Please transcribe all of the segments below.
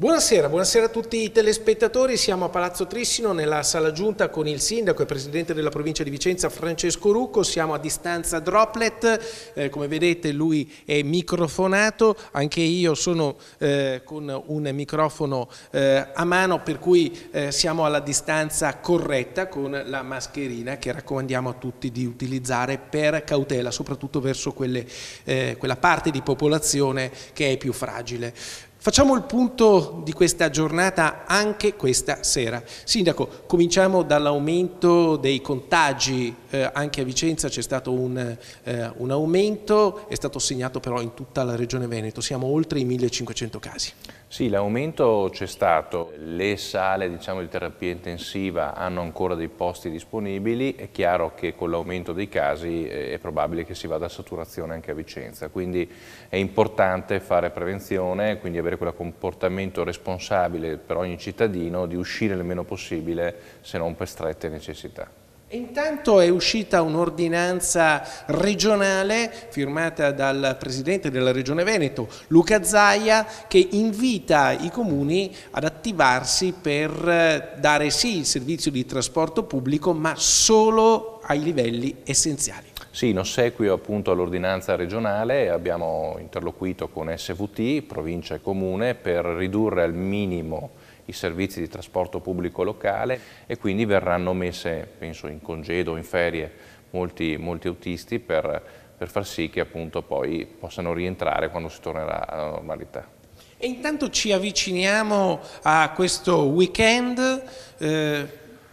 Buonasera, buonasera, a tutti i telespettatori, siamo a Palazzo Trissino nella sala giunta con il sindaco e presidente della provincia di Vicenza Francesco Rucco, siamo a distanza droplet, eh, come vedete lui è microfonato, anche io sono eh, con un microfono eh, a mano per cui eh, siamo alla distanza corretta con la mascherina che raccomandiamo a tutti di utilizzare per cautela, soprattutto verso quelle, eh, quella parte di popolazione che è più fragile. Facciamo il punto di questa giornata anche questa sera. Sindaco, cominciamo dall'aumento dei contagi, eh, anche a Vicenza c'è stato un, eh, un aumento, è stato segnato però in tutta la regione Veneto, siamo oltre i 1500 casi. Sì, l'aumento c'è stato, le sale diciamo, di terapia intensiva hanno ancora dei posti disponibili, è chiaro che con l'aumento dei casi eh, è probabile che si vada a saturazione anche a Vicenza, quindi è importante fare prevenzione, quindi avere quel comportamento responsabile per ogni cittadino di uscire il meno possibile se non per strette necessità intanto è uscita un'ordinanza regionale firmata dal presidente della regione Veneto, Luca Zaia, che invita i comuni ad attivarsi per eh, dare sì il servizio di trasporto pubblico ma solo ai livelli essenziali. Sì, in ossequio appunto all'ordinanza regionale abbiamo interloquito con SVT, provincia e comune per ridurre al minimo i servizi di trasporto pubblico locale e quindi verranno messe, penso, in congedo, o in ferie molti, molti autisti per, per far sì che appunto poi possano rientrare quando si tornerà alla normalità. E intanto ci avviciniamo a questo weekend, eh,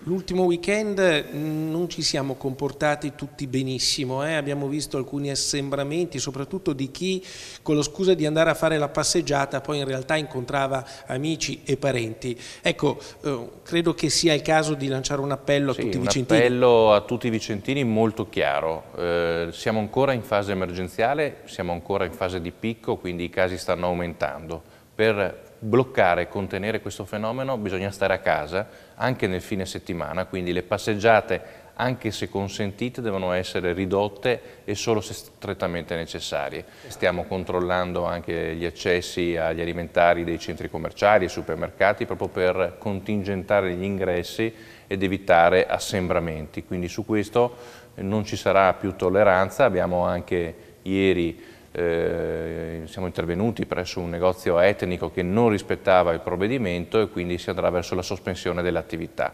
L'ultimo weekend mm, non ci siamo comportati tutti benissimo, eh? abbiamo visto alcuni assembramenti, soprattutto di chi con la scusa di andare a fare la passeggiata poi in realtà incontrava amici e parenti. Ecco, eh, credo che sia il caso di lanciare un appello sì, a tutti i vicentini. Un appello a tutti i vicentini molto chiaro, eh, siamo ancora in fase emergenziale, siamo ancora in fase di picco, quindi i casi stanno aumentando per bloccare e contenere questo fenomeno bisogna stare a casa anche nel fine settimana, quindi le passeggiate anche se consentite devono essere ridotte e solo se strettamente necessarie. Stiamo controllando anche gli accessi agli alimentari dei centri commerciali e supermercati proprio per contingentare gli ingressi ed evitare assembramenti, quindi su questo non ci sarà più tolleranza, abbiamo anche ieri eh, siamo intervenuti presso un negozio etnico che non rispettava il provvedimento e quindi si andrà verso la sospensione dell'attività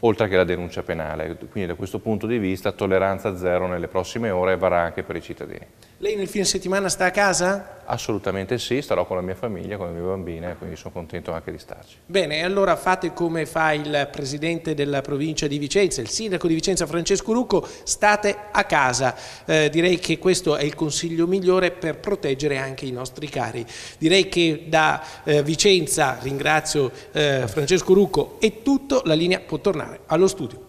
oltre che la denuncia penale. Quindi da questo punto di vista tolleranza zero nelle prossime ore varrà anche per i cittadini. Lei nel fine settimana sta a casa? Assolutamente sì, starò con la mia famiglia, con le mie bambine, quindi sono contento anche di starci. Bene, allora fate come fa il presidente della provincia di Vicenza, il sindaco di Vicenza Francesco Rucco, state a casa. Eh, direi che questo è il consiglio migliore per proteggere anche i nostri cari. Direi che da eh, Vicenza ringrazio eh, Francesco Rucco è tutto, la linea può tornare giornale, allo studio.